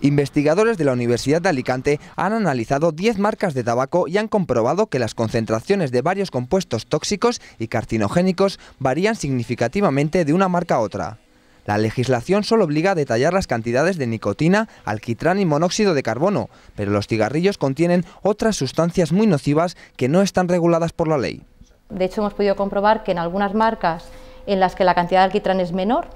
Investigadores de la Universidad de Alicante han analizado 10 marcas de tabaco y han comprobado que las concentraciones de varios compuestos tóxicos y carcinogénicos varían significativamente de una marca a otra. La legislación solo obliga a detallar las cantidades de nicotina, alquitrán y monóxido de carbono, pero los cigarrillos contienen otras sustancias muy nocivas que no están reguladas por la ley. De hecho, hemos podido comprobar que en algunas marcas en las que la cantidad de alquitrán es menor,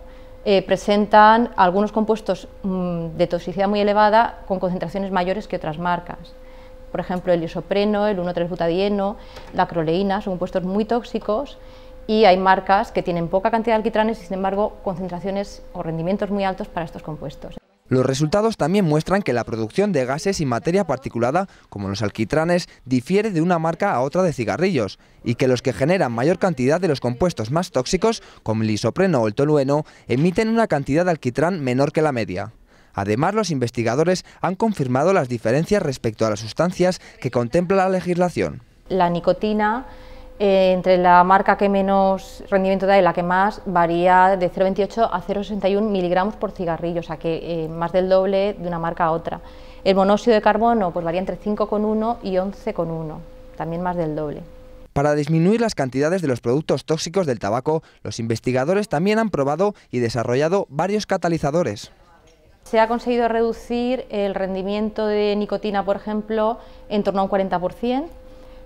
eh, presentan algunos compuestos mm, de toxicidad muy elevada con concentraciones mayores que otras marcas. Por ejemplo, el isopreno, el 1,3-butadieno, la croleína, son compuestos muy tóxicos y hay marcas que tienen poca cantidad de alquitranes y sin embargo concentraciones o rendimientos muy altos para estos compuestos. Los resultados también muestran que la producción de gases y materia particulada, como los alquitranes, difiere de una marca a otra de cigarrillos y que los que generan mayor cantidad de los compuestos más tóxicos, como el isopreno o el tolueno, emiten una cantidad de alquitrán menor que la media. Además, los investigadores han confirmado las diferencias respecto a las sustancias que contempla la legislación. La nicotina eh, entre la marca que menos rendimiento da y la que más varía de 0,28 a 0,61 miligramos por cigarrillo, o sea que eh, más del doble de una marca a otra. El monóxido de carbono pues varía entre 5,1 y 11,1, también más del doble. Para disminuir las cantidades de los productos tóxicos del tabaco, los investigadores también han probado y desarrollado varios catalizadores. Se ha conseguido reducir el rendimiento de nicotina, por ejemplo, en torno a un 40%,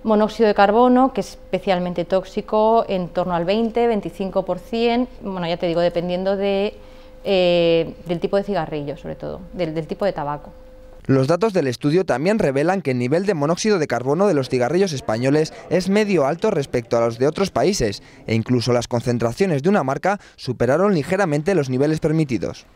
monóxido de carbono, que es especialmente tóxico, en torno al 20-25%, bueno, ya te digo, dependiendo eh, del tipo de cigarrillo, sobre todo, del tipo de tabaco. Los datos del estudio también revelan que el nivel de monóxido de carbono de los cigarrillos españoles es medio alto respecto a los de otros países e incluso las concentraciones de una marca superaron ligeramente los niveles permitidos.